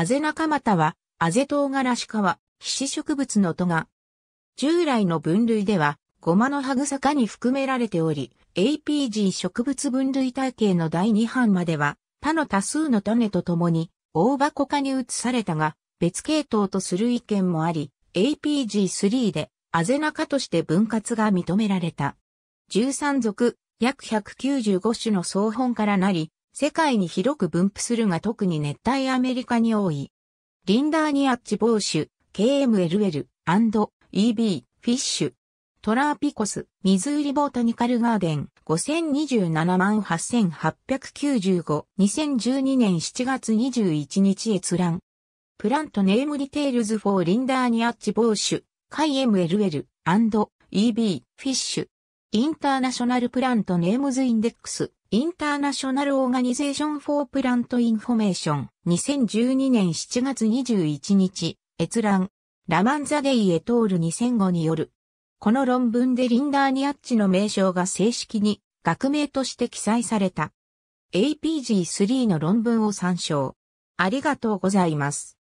アゼナカマタは、アゼ唐辛子科は、皮脂植物のトガ。従来の分類では、ゴマのハグサ科に含められており、APG 植物分類体系の第2版までは、他の多数の種と共に、大箱化に移されたが、別系統とする意見もあり、APG3 で、アゼナ科として分割が認められた。13属、約195種の総本からなり、世界に広く分布するが特に熱帯アメリカに多い。リンダーニアッチボーシュ、KMLL、EB、フィッシュ。トラーピコス、ミズーリボータニカルガーデン、50278895、2012年7月21日閲覧。プラントネームディテールズフォーリンダーニアッチボーシュ、MLL、EB、フィッシュ。インターナショナルプラントネームズインデックス、インターナショナル・オーガニゼーション・フォー・プラント・インフォメーション2012年7月21日閲覧ラマンザデイ・エトール2005によるこの論文でリンダーニアッチの名称が正式に学名として記載された APG3 の論文を参照ありがとうございます